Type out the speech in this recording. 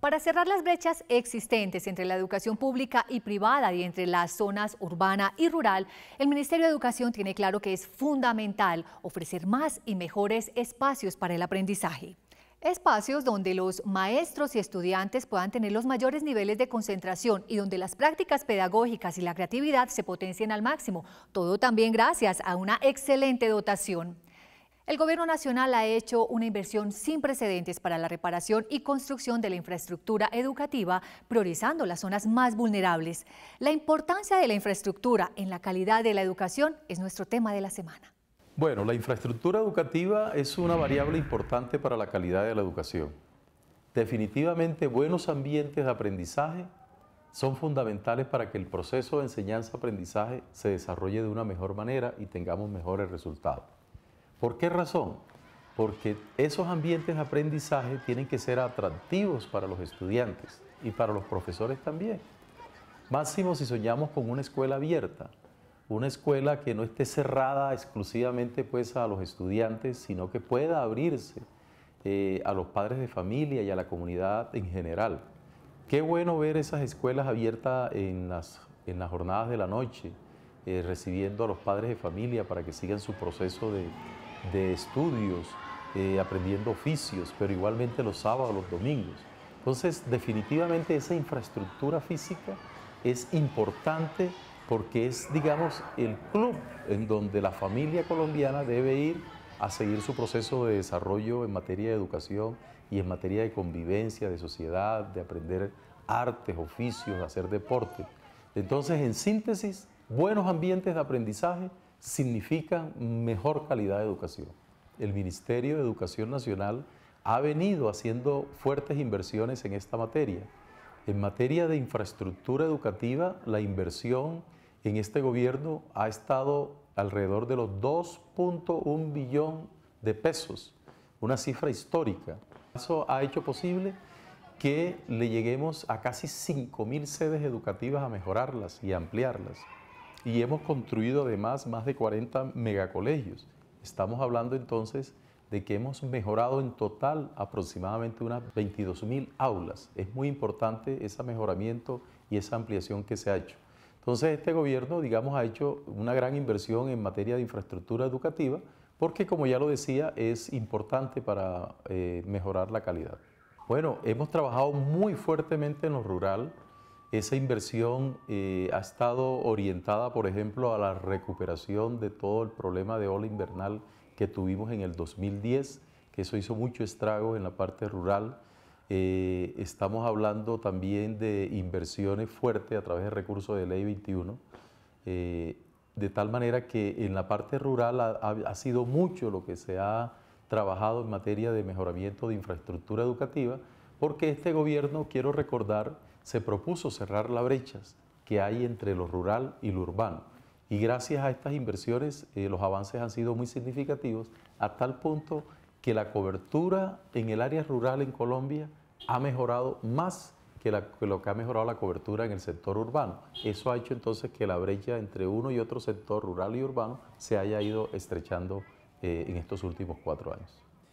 Para cerrar las brechas existentes entre la educación pública y privada y entre las zonas urbana y rural, el Ministerio de Educación tiene claro que es fundamental ofrecer más y mejores espacios para el aprendizaje. Espacios donde los maestros y estudiantes puedan tener los mayores niveles de concentración y donde las prácticas pedagógicas y la creatividad se potencien al máximo. Todo también gracias a una excelente dotación. El Gobierno Nacional ha hecho una inversión sin precedentes para la reparación y construcción de la infraestructura educativa, priorizando las zonas más vulnerables. La importancia de la infraestructura en la calidad de la educación es nuestro tema de la semana. Bueno, la infraestructura educativa es una variable importante para la calidad de la educación. Definitivamente buenos ambientes de aprendizaje son fundamentales para que el proceso de enseñanza-aprendizaje se desarrolle de una mejor manera y tengamos mejores resultados. ¿Por qué razón? Porque esos ambientes de aprendizaje tienen que ser atractivos para los estudiantes y para los profesores también. Máximo si soñamos con una escuela abierta, una escuela que no esté cerrada exclusivamente pues, a los estudiantes, sino que pueda abrirse eh, a los padres de familia y a la comunidad en general. Qué bueno ver esas escuelas abiertas en las, jornadas de la noche, eh, recibiendo a los padres de familia para que sigan su proceso de, de estudios, eh, aprendiendo oficios, pero igualmente los sábados, los domingos. Entonces, definitivamente esa infraestructura física es importante porque es, digamos, el club en donde la familia colombiana debe ir a seguir su proceso de desarrollo en materia de educación y en materia de convivencia, de sociedad, de aprender artes, oficios, hacer deporte. Entonces, en síntesis, buenos ambientes de aprendizaje significa mejor calidad de educación. El Ministerio de Educación Nacional ha venido haciendo fuertes inversiones en esta materia. En materia de infraestructura educativa, la inversión en este gobierno ha estado alrededor de los 2.1 billón de pesos, una cifra histórica. Eso ha hecho posible que le lleguemos a casi 5.000 sedes educativas a mejorarlas y ampliarlas y hemos construido además más de 40 megacolegios. Estamos hablando entonces de que hemos mejorado en total aproximadamente unas 22.000 aulas. Es muy importante ese mejoramiento y esa ampliación que se ha hecho. Entonces este gobierno, digamos, ha hecho una gran inversión en materia de infraestructura educativa porque, como ya lo decía, es importante para eh, mejorar la calidad. Bueno, hemos trabajado muy fuertemente en lo rural, esa inversión eh, ha estado orientada, por ejemplo, a la recuperación de todo el problema de ola invernal que tuvimos en el 2010, que eso hizo mucho estrago en la parte rural. Eh, estamos hablando también de inversiones fuertes a través de recursos de Ley 21, eh, de tal manera que en la parte rural ha, ha sido mucho lo que se ha trabajado en materia de mejoramiento de infraestructura educativa, porque este gobierno, quiero recordar, se propuso cerrar las brechas que hay entre lo rural y lo urbano. Y gracias a estas inversiones eh, los avances han sido muy significativos a tal punto que la cobertura en el área rural en Colombia ha mejorado más que, lo que ha mejorado la cobertura en el sector urbano. Eso ha hecho entonces que la brecha entre uno y otro sector rural y urbano se haya ido estrechando eh, en estos últimos cuatro años.